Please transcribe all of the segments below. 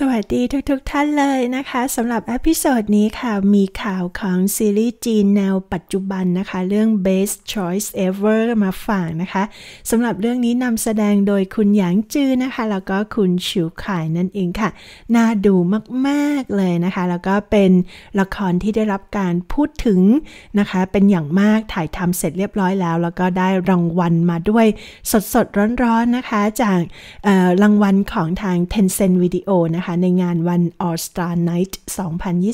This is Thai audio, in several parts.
สวัสดีทุกๆทท่านเลยนะคะสำหรับอพิโซดนี้ค่ะ มีข่าวของซีรีส์จีนแนวปัจจุบันนะคะ เรื่อง Best Choice Ever มาฝากนะคะสำหรับเรื่องนี้นำแสดงโดยคุณหยางจือนะคะ แล้วก็คุณฉิวข่ายนั่นเองค่ะน่าดูมากๆเลยนะคะ แล้วก็เป็นละครที่ได้รับการพูดถึงนะคะ เป็นอย่างมากถ่ายทำเสร็จเรียบร้อยแล้ว แล้วก็ได้รางวัลมาด้วยสดๆร้อนๆนะคะจากรางวัลของทาง Tencent Video นะคะคะในงานวัน All Star Night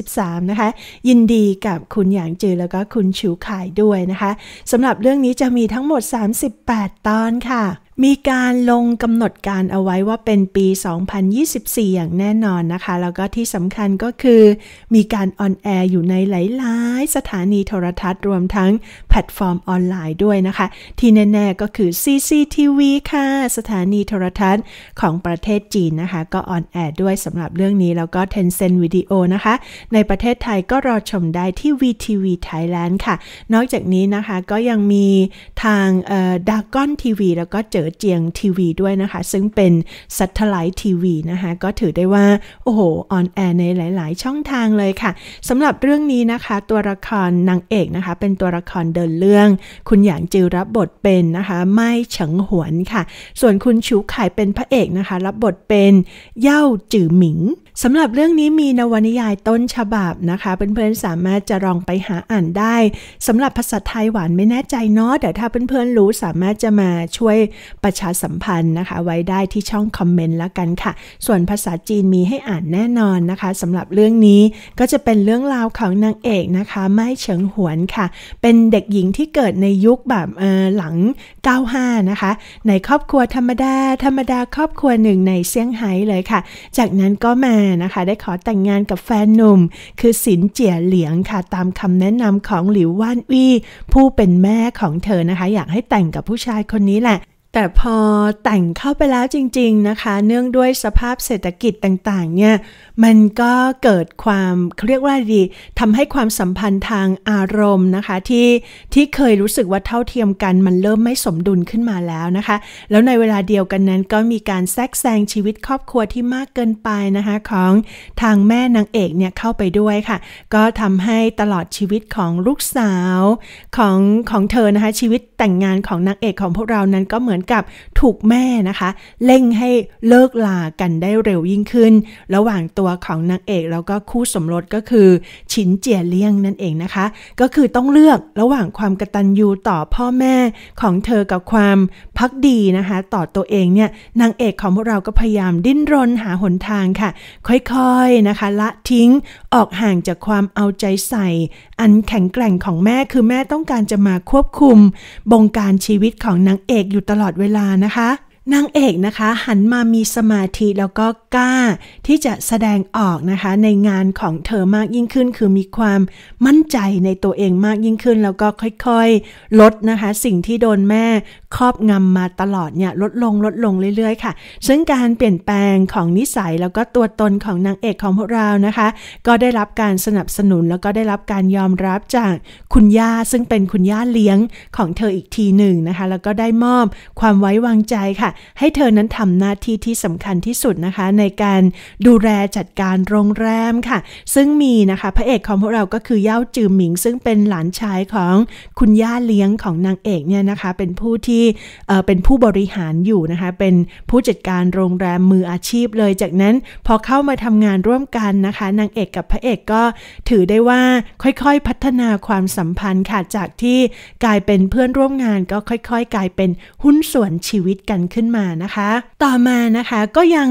2023 นะคะ ยินดีกับคุณหยางจือแล้วก็คุณชิวข่ายด้วยนะคะ สำหรับเรื่องนี้จะมีทั้งหมด 38 ตอนค่ะมีการลงกำหนดการเอาไว้ว่าเป็นปี 2024 อย่างแน่นอนนะคะ แล้วก็ที่สำคัญก็คือ มีการออนแอร์อยู่ในหลาย ๆ สถานีโทรทัศน์ รวมทั้งแพลตฟอร์มออนไลน์ด้วยนะคะ ที่แน่ ๆ ก็คือ CCTV ค่ะ สถานีโทรทัศน์ของประเทศจีนนะคะ ก็ออนแอร์ด้วยสำหรับเรื่องนี้แล้วก็ Tencent Video นะคะ ในประเทศไทยก็รอชมได้ที่ VTV Thailand ค่ะ นอกจากนี้นะคะ ก็ยังมีทางดากอนทีวีแล้วก็เจออเจียงทีวีด้วยนะคะ ซึ่งเป็นสัตทไลท์ทีวีนะคะก็ถือได้ว่า โอ้โห ออนแอร์ในหลายๆ ช่องทางเลยค่ะสำหรับเรื่องนี้นะคะ ตัวละครนางเอกนะคะ เป็นตัวละครเดินเรื่อง คุณหยางจิอรับบทเป็นนะคะ ไม่เฉิงหวนค่ะ ส่วนคุณชูไข่เป็นพระเอกนะคะ รับบทเป็นเย่าจือหมิงสำหรับเรื่องนี้มีนวนิยายต้นฉบับนะคะเพื่อนๆสามารถจะลองไปหาอ่านได้สำหรับภาษาไทยหวานไม่แน่ใจเนาะเดี๋ยวถ้าเพื่อน ๆรู้สามารถจะมาช่วยประชาสัมพันธ์นะคะ ไว้ได้ที่ช่องคอมเมนต์ละกันค่ะ ส่วนภาษาจีนมีให้อ่านแน่นอนนะคะสำหรับเรื่องนี้ก็จะเป็นเรื่องราวของนางเอกนะคะไม่เฉิงหวนค่ะ เป็นเด็กหญิงที่เกิดในยุคแบบหลัง95นะคะในครอบครัวธรรมดาธรรมดาครอบครัวหนึ่งในเซี่ยงไฮ้เลยค่ะ จากนั้นก็มามานะคะได้ขอแต่งงานกับแฟนหนุ่ม คือสินเจียเหลียงค่ะ ตามคำแนะนำของหลิวว่านวี่ผู้เป็นแม่ของเธอนะคะ อยากให้แต่งกับผู้ชายคนนี้แหละ แต่พอแต่งเข้าไปแล้วจริง ๆ นะคะ เนื่องด้วยสภาพเศรษฐกิจต่าง ๆ เนี่ยมันก็เกิดความเรียกว่าดี ทำให้ความสัมพันธ์ทางอารมณ์นะคะ ที่ที่เคยรู้สึกว่าเท่าเทียมกัน มันเริ่มไม่สมดุลขึ้นมาแล้วนะคะ แล้วในเวลาเดียวกันนั้น ก็มีการแทรกแซงชีวิตครอบครัวที่มากเกินไปนะคะของทางแม่นางเอกเนี่ยเข้าไปด้วยค่ะ ก็ทำให้ตลอดชีวิตของลูกสาวของของเธอนะคะ ชีวิตแต่งงานของนางเอกของพวกเรา นั้นก็เหมือนกับถูกแม่นะคะ เร่งให้เลิกลากันได้เร็วยิ่งขึ้น ระหว่างตัวของนางเอกแล้วก็คู่สมรสก็คือฉินเจียเลี่ยงนั่นเองนะคะ ก็คือต้องเลือกระหว่างความกตัญญูต่อพ่อแม่ของเธอกับความพักดีนะคะ ต่อตัวเองเนี่ยนางเอกของพวกเราก็พยายามดิ้นรนหาหนทางค่ะ ค่อยๆนะคะ ละทิ้งออกห่างจากความเอาใจใส่ อันแข็งแกร่งของแม่คือแม่ต้องการจะมาควบคุม บงการชีวิตของนางเอกอยู่ตลอดเวลานะคะนางเอกนะคะ หันมามีสมาธิแล้วก็กล้าที่จะแสดงออกนะคะ ในงานของเธอมากยิ่งขึ้น คือมีความมั่นใจในตัวเองมากยิ่งขึ้น แล้วก็ค่อยๆลดนะคะ สิ่งที่โดนแม่ครอบงำมาตลอดเนี่ย ลดลงลดลงเรื่อย ๆ ค่ะ ซึ่งการเปลี่ยนแปลงของนิสัยแล้วก็ตัวตนของนางเอกของพวกเรานะคะ ก็ได้รับการสนับสนุนแล้วก็ได้รับการยอมรับจากคุณย่าซึ่งเป็นคุณย่าเลี้ยงของเธออีกทีหนึ่งนะคะ แล้วก็ได้มอบความไว้วางใจค่ะให้เธอนั้นทำหน้าที่ที่สำคัญที่สุดนะคะในการดูแลจัดการโรงแรมค่ะซึ่งมีนะคะพระเอกของพวกเราก็คือเย่าจือหมิง ซึ่งเป็นหลานชายของคุณย่า เลี้ยงของนางเอกเนี่ยนะคะเป็นผู้ที่เป็นผู้บริหารอยู่นะคะ เป็นผู้จัดการโรงแรมมืออาชีพเลยจากนั้นพอเข้ามาทำงานร่วมกันนะคะนางเอกกับพระเอกก็ถือได้ว่าค่อยๆพัฒนาความสัมพันธ์ค่ะจากที่กลายเป็นเพื่อนร่วมงานก็ค่อยๆ กลายเป็นหุ้นส่วนชีวิตกันขึ้นึ้นมานะคะต่อมานะคะก็ยัง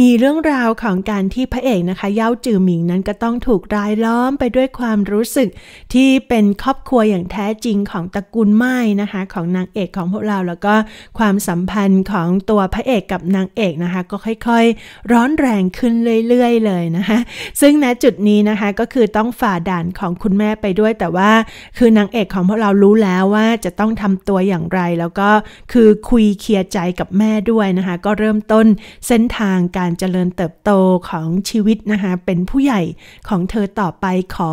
มีเรื่องราวของการที่พระเอกนะคะเย่าจือหมิงนั้นก็ต้องถูกรายล้อมไปด้วยความรู้สึกที่เป็นครอบครัวอย่างแท้จริงของตระกูลไม้นะคะของนางเอกของพวกเราแล้วก็ความสัมพันธ์ของตัวพระเอกกับนางเอกนะคะ ก็ค่อยๆ ร้อนแรงขึ้นเรื่อย ๆเลยนะคะซึ่งณจุดนี้นะคะก็คือต้องฝ่าด่านของคุณแม่ไปด้วย แต่ว่าคือนางเอกของพวกเรารู้แล้วว่าจะต้องทำตัวอย่างไรแล้วก็คือคุยเคลียร์ใจกับแม่ด้วยนะคะก็เริ่มต้นเส้นทางการเจริญเติบโตของชีวิตนะคะ เป็นผู้ใหญ่ของเธอต่อไปขอ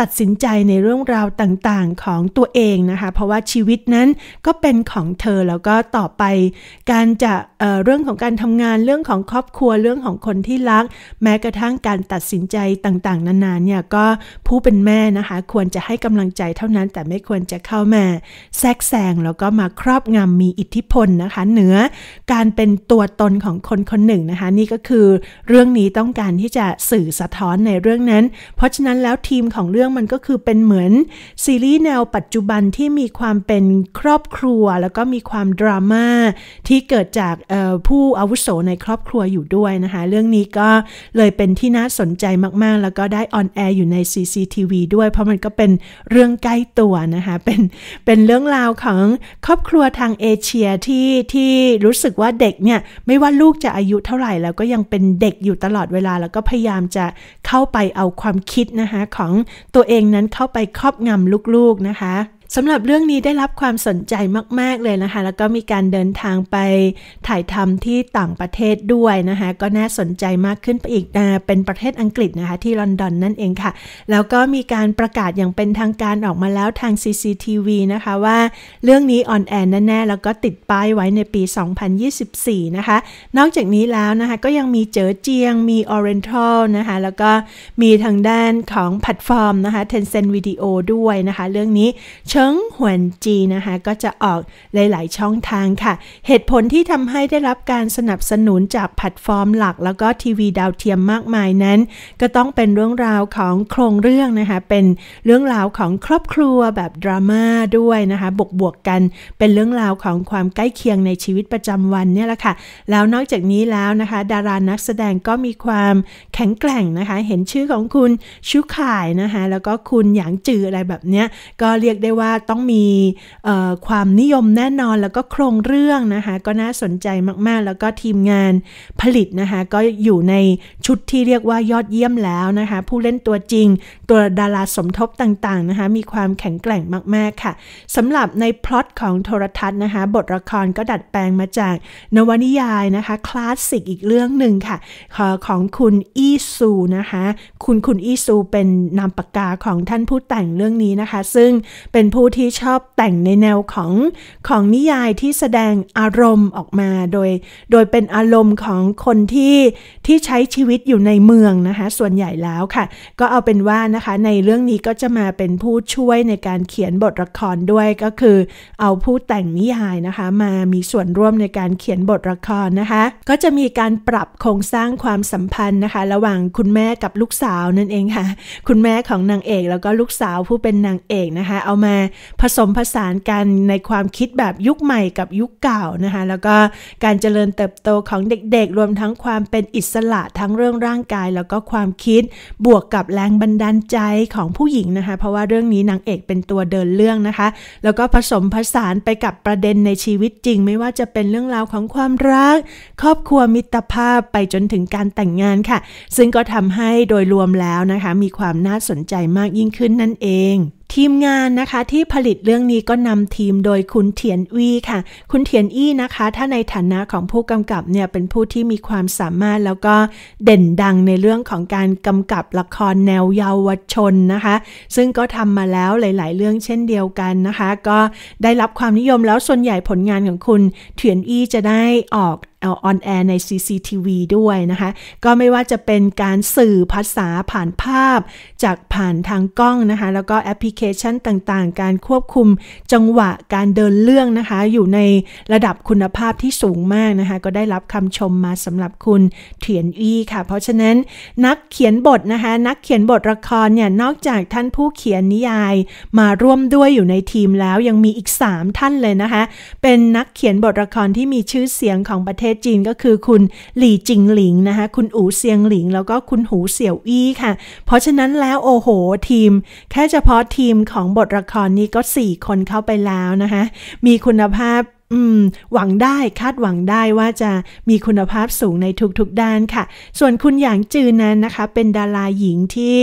ตัดสินใจในเรื่องราวต่างๆของตัวเองนะคะ เพราะว่าชีวิตนั้นก็เป็นของเธอแล้วก็ต่อไป การจะเเรื่องของการทำงานเรื่องของครอบครัวเรื่องของคนที่รัก แม้กระทั่งการตัดสินใจต่างๆ นานาเนี่ยก็ผู้เป็นแม่นะคะควรจะให้กำลังใจเท่านั้นแต่ไม่ควรจะเข้ามาแทรกแซงแล้วก็มาครอบงำมีอิทธิพลนะคะเหนือการเป็นตัวตนของคนคนหนึ่งนะคะนี่ก็คือเรื่องนี้ต้องการที่จะสื่อสะท้อนในเรื่องนั้น เพราะฉะนั้นแล้วทีมของเรื่องมันก็คือเป็นเหมือน ซีรีส์แนวปัจจุบันที่มีความเป็นครอบครัว แล้วก็มีความดราม่าที่เกิดจากผู้อาวุโสในครอบครัวอยู่ด้วยนะคะ เรื่องนี้ก็เลยเป็นที่น่าสนใจมากๆ แล้วก็ได้ออนแอร์อยู่ใน CCTV ด้วยเพราะมันก็เป็นเรื่องใกล้ตัวนะคะเป็นเป็นเรื่องราวของครอบครัวทางเอเชียที่ที่รูรู้สึกว่าเด็กเนี่ยไม่ว่าลูกจะอายุเท่าไหร่แล้วก็ยังเป็นเด็กอยู่ตลอดเวลา แล้วก็พยายามจะเข้าไปเอาความคิดนะคะของตัวเองนั้นเข้าไปครอบงำลูกๆนะคะสำหรับเรื่องนี้ได้รับความสนใจมากๆ เลยนะคะ แล้วก็มีการเดินทางไปถ่ายทำที่ต่างประเทศด้วยนะคะก็น่าสนใจมากขึ้นไปอีกนะเป็นประเทศอังกฤษนะคะ ที่ลอนดอนนั่นเองค่ะ แล้วก็มีการประกาศอย่างเป็นทางการออกมาแล้วทาง CCTV นะคะ ว่าเรื่องนี้ออนแอร์แน่ๆแล้วก็ติดป้ายไว้ในปี 2024นะคะนอกจากนี้แล้วนะคะก็ยังมีเจอเจียง มี Oriental นะคะแล้วก็มีทางด้านของแพลตฟอร์มนะคะ Tencent Video ด้วยนะคะเรื่องนี้เชชิงหวนจีนะคะก็จะออกหลาย ๆ ช่องทางค่ะ เหตุผลที่ทำให้ได้รับการสนับสนุนจากแพลตฟอร์มหลัก แล้วก็ทีวีดาวเทียมมากมายนั้นก็ต้องเป็นเรื่องราวของโครงเรื่องนะคะเป็นเรื่องราวของครอบครัวแบบดราม่าด้วยนะคะบวกบวกกันเป็นเรื่องราวของความใกล้เคียงในชีวิตประจำวันเนี่ยแหละค่ะแล้วนอกจากนี้แล้วนะคะดารานักแสดงก็มีความแข็งแกร่งนะคะเห็นชื่อของคุณชูข่ายนะคะแล้วก็คุณหยางจืออะไรแบบเนี้ยก็เรียกได้ว่าต้องมีความนิยมแน่นอนแล้วก็โครงเรื่องนะคะก็น่าสนใจมากๆ แล้วก็ทีมงานผลิตนะคะก็อยู่ในชุดที่เรียกว่ายอดเยี่ยมแล้วนะคะผู้เล่นตัวจริงตัวดาราสมทบต่างๆนะคะมีความแข็งแกร่งมากๆค่ะสำหรับในพล็อตของโทรทัศน์นะคะบทละครก็ดัดแปลงมาจากนวนิยายนะคะคลาสสิกอีกเรื่องหนึ่งค่ะของคุณอีซูนะคะคุณคุณอีซูเป็นนามปากกาของท่านผู้แต่งเรื่องนี้นะคะซึ่งเป็นผู้ผู้ที่ชอบแต่งในแนวของของนิยายที่แสดงอารมณ์ออกมาโดย โดยเป็นอารมณ์ของคนที่ที่ใช้ชีวิตอยู่ในเมืองนะคะส่วนใหญ่แล้วค่ะ ก็เอาเป็นว่านะคะ ในเรื่องนี้ก็จะมาเป็นผู้ช่วยในการเขียนบทละครด้วยก็คือเอาผู้แต่งนิยายนะคะ มามีส่วนร่วมในการเขียนบทละครนะคะก็จะมีการปรับโครงสร้างความสัมพันธ์นะคะระหว่างคุณแม่กับลูกสาวนั่นเองค่ะคุณแม่ของนางเอกแล้วก็ลูกสาวผู้เป็นนางเอกนะคะเอามาผสมผสานกันในความคิดแบบยุคใหม่กับยุคเก่านะคะแล้วก็การเจริญเติบโตของเด็กๆ รวมทั้งความเป็นอิสระทั้งเรื่องร่างกายแล้วก็ความคิดบวกกับแรงบันดาลใจของผู้หญิงนะคะ เพราะว่าเรื่องนี้นางเอกเป็นตัวเดินเรื่องนะคะแล้วก็ผสมผสานไปกับประเด็นในชีวิตจริงไม่ว่าจะเป็นเรื่องราวของความรัก ครอบครัวมิตรภาพไปจนถึงการแต่งงานค่ะ ซึ่งก็ทำให้โดยรวมแล้วนะคะมีความน่าสนใจมากยิ่งขึ้นนั่นเองทีมงานนะคะที่ผลิตเรื่องนี้ก็นำทีมโดยคุณเทียนวีค่ะ คุณเทียนอี้นะคะถ้าในฐานะของผู้กำกับเนี่ย เป็นผู้ที่มีความสามารถแล้วก็เด่นดังในเรื่องของการกำกับละครแนวเยาวชนนะคะ ซึ่งก็ทำมาแล้วหลายๆเรื่องเช่นเดียวกันนะคะ ก็ได้รับความนิยมแล้วส่วนใหญ่ผลงานของคุณเทียนอี้จะได้ออกออนแอร์ใน CCTV ด้วยนะคะ ก็ไม่ว่าจะเป็นการสื่อภาษาผ่านภาพ จากผ่านทางกล้องนะคะ แล้วก็แอปพลิเคชันต่างๆ การควบคุมจังหวะการเดินเรื่องนะคะ อยู่ในระดับคุณภาพที่สูงมากนะคะ ก็ได้รับคำชมมาสำหรับคุณเถียนอี้ค่ะ เพราะฉะนั้นนักเขียนบทนะคะนักเขียนบทละครเนี่ย นอกจากท่านผู้เขียนนิยาย มาร่วมด้วยอยู่ในทีมแล้วยังมีอีก 3 ท่านเลยนะคะเป็นนักเขียนบทละครที่มีชื่อเสียงของประเทศศจีนก็คือคุณหลี่จิงหลิงนะคะ คุณอูเซียงหลิงแล้วก็คุณหูเสี่ยวอี้ค่ะ เพราะฉะนั้นแล้วโอ้โหทีมแค่เฉพาะทีมของบทละครนี้ก็ 4 คนเข้าไปแล้วนะคะ มีคุณภาพอืมหวังได้คาดหวังได้ว่าจะมีคุณภาพสูงในทุกๆด้านค่ะ ส่วนคุณหยางจือนั้นนะคะเป็นดาราหญิงที่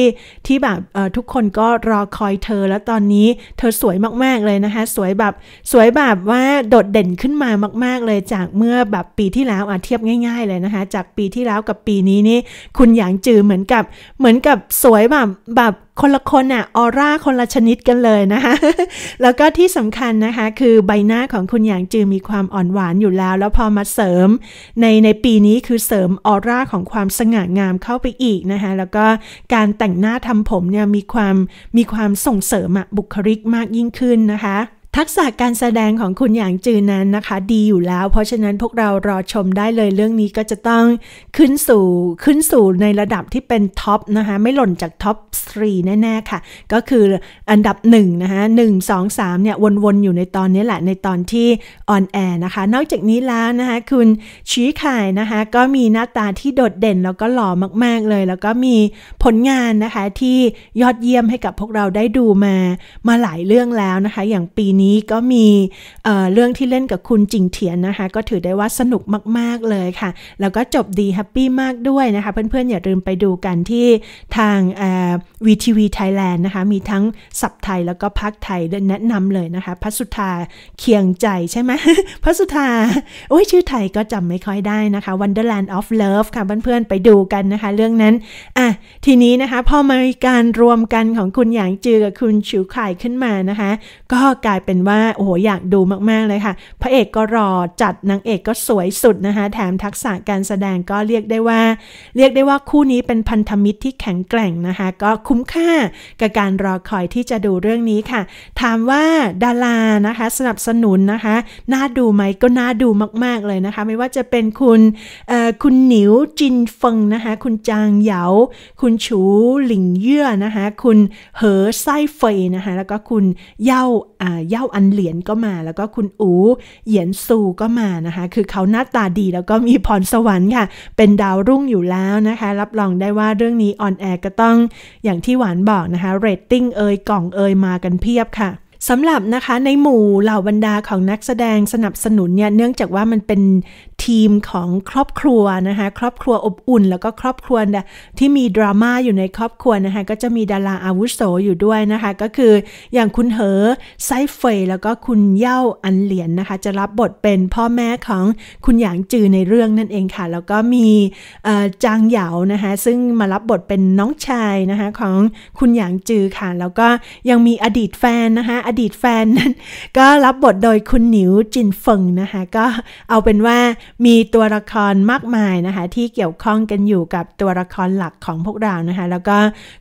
ที่แบบทุกคนก็รอคอยเธอแล้วตอนนี้เธอสวยมาก ๆเลยนะคะ สวยแบบสวยแบบว่าโดดเด่นขึ้นมามาก ๆเลยจากเมื่อแบบปีที่แล้วอ่ะเทียบง่ายๆเลยนะคะ จากปีที่แล้วกับปีนี้นี่คุณหยางจือเหมือนกับเหมือนกับสวยแบบแบบคนละคนอะออร่า คนละชนิดกันเลยนะคะแล้วก็ที่สำคัญนะคะ คือใบหน้าของคุณหยางจือ มีความอ่อนหวานอยู่แล้ว แล้วพอมาเสริม ในในปีนี้คือเสริมออร่า ของความสง่างามเข้าไปอีกนะคะแล้วก็การแต่งหน้าทำผมเนี่ยมีความมีความส่งเสริมบุคลิกมากยิ่งขึ้นนะคะทักษะการแสดงของคุณอย่างจือนั้นนะคะ ดีอยู่แล้ว เพราะฉะนั้นพวกเรารอชมได้เลยเรื่องนี้ก็จะต้องขึ้นสู่ขึ้นสู่ในระดับที่เป็นท็อปนะคะไม่หล่นจากท็อปสรีแน่ ๆ ค่ะ ก็คืออันดับ1นะคะหนึ่งสองสามเนี่ยวนๆอยู่ในตอนนี้แหละ ในตอนที่ออนแอร์นะคะนอกจากนี้แล้วนะคะ คุณชี้่ายนะคะก็มีหน้าตาที่โดดเด่นแล้วก็หล่อมากๆเลย แล้วก็มีผลงานนะคะที่ยอดเยี่ยมให้กับพวกเราได้ดูมามาหลายเรื่องแล้วนะคะอย่างปีนี้ี้ก็มีเเรื่องที่เล่นกับคุณจิงเทียนนะคะ ก็ถือได้ว่าสนุกมาก ๆเลยค่ะ แล้วก็จบดีแฮปปี้มากด้วยนะคะ เพื่อนๆ อย่าลืมไปดูกันที่ทาง VTV Thailand นะคะ มีทั้งสับไทยแล้วก็พักไทยแนะนำเลยนะคะพัสุธาเคียงใจใช่ไหมพัสุธาโอ้ย ชื่อไทยก็จำไม่ค่อยได้นะคะ Wonderland of Love ค่ะ เพื่อนๆ ไปดูกันนะคะ เรื่องนั้น อ่ะ ทีนี้นะคะพอมาการรวมกันของคุณหยางจือกับคุณชิวไข่ขึ้นมานะคะ ก็กลายเป็นว่าโอ้โหอยากดูมาก ๆ เลยค่ะพระเอกก็รอจัดนางเอกก็สวยสุดนะคะแถมทักษะการแสดงก็เรียกได้ว่าเรียกได้ว่าคู่นี้เป็นพันธมิตรที่แข็งแกร่งนะคะก็คุ้มค่ากับการรอคอยที่จะดูเรื่องนี้ค่ะ ถามว่าดารานะคะสนับสนุนนะคะ น่าดูไหมก็น่าดูมาก ๆ เลยนะคะ ไม่ว่าจะเป็นคุณคุณหนิวจินฟงนะคะ คุณจางเหยาคุณชูหลิงเยื่อนะคะคุณเหอไส้เฟยนะคะแล้วก็คุณเย่าอ่าเย่า่าอันเหลียนก็มาแล้วก็คุณอูเหยียนซูก็มานะคะ คือเขาหน้าตาดีแล้วก็มีพรสวรรค์ค่ะ เป็นดาวรุ่งอยู่แล้วนะคะ รับรองได้ว่าเรื่องนี้ออนแอร์ก็ต้องอย่างที่หวานบอกนะคะ เรตติ้งเอ่ยกล่องเอ่ยมากันเพียบค่ะสำหรับนะคะในหมู่เหล่าบรรดาของนักแสดงสนับสนุนเนี่ยเนื่องจากว่ามันเป็นทีมของครอบครัวนะคะครอบครัวอบอุ่น แล้วก็ครอบครัวที่มีดราม่าอยู่ในครอบครัวนะคะก็จะมีดาราอาวุโสอยู่ด้วยนะคะ ก็คืออย่างคุณเหอไซเฟยแล้วก็คุณเย่าอันเหลียนนะคะ จะรับบทเป็นพ่อแม่ของคุณหยางจือในเรื่องนั่นเองค่ะแล้วก็มีจางเหยานะคะซึ่งมารับบทเป็นน้องชายนะคะของคุณหยางจือค่ะแล้วก็ยังมีอดีตแฟนนะคะอดีตแฟนนั้นก็รับบทโดยคุณหนิวจินเฟิงนะคะก็เอาเป็นว่ามีตัวละครมากมายนะคะที่เกี่ยวข้องกันอยู่กับตัวละครหลักของพวกเรานะคะแล้วก็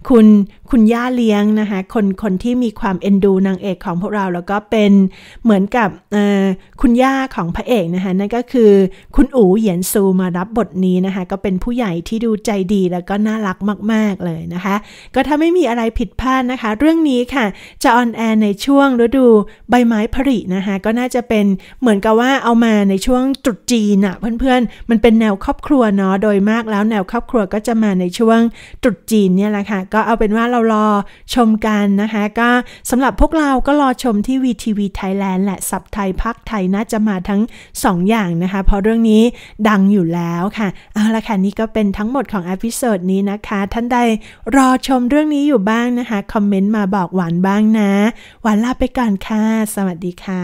คุณคุณย่าเลี้ยงนะคะ คนคนที่มีความเอ็นดูนางเอกของพวกเรา แล้วก็เป็นเหมือนกับคุณย่าของพระเอกนะคะนั่นก็คือคุณอู๋เหยียนซูมารับบทนี้นะคะก็เป็นผู้ใหญ่ที่ดูใจดีแล้วก็น่ารักมาก ๆเลยนะคะ ก็ถ้าไม่มีอะไรผิดพลาดนะคะ เรื่องนี้ค่ะจะออนแอร์ในช่วงฤดูใบไม้ผลินะคะก็น่าจะเป็นเหมือนกับว่าเอามาในช่วงจุดจีนนะเพื่อนๆมันเป็นแนวครอบครัวเนาะโดยมากแล้วแนวครอบครัวก็จะมาในช่วงจุดจีนเนี่ยแหละค่ะก็เอาเป็นว่าเรารอชมกันนะคะก็สำหรับพวกเราก็รอชมที่ VTV Thailand และสับไทยพักไทยน่าจะมาทั้ง2อย่างนะคะเพราะเรื่องนี้ดังอยู่แล้วค่ะ เอาละค่ะ นี่ก็เป็นทั้งหมดของอพิโซดนี้นะคะ ท่านใดรอชมเรื่องนี้อยู่บ้างนะคะ คอมเมนต์มาบอกหวานบ้างนะ หวานลาไปก่อนค่ะ สวัสดีค่ะ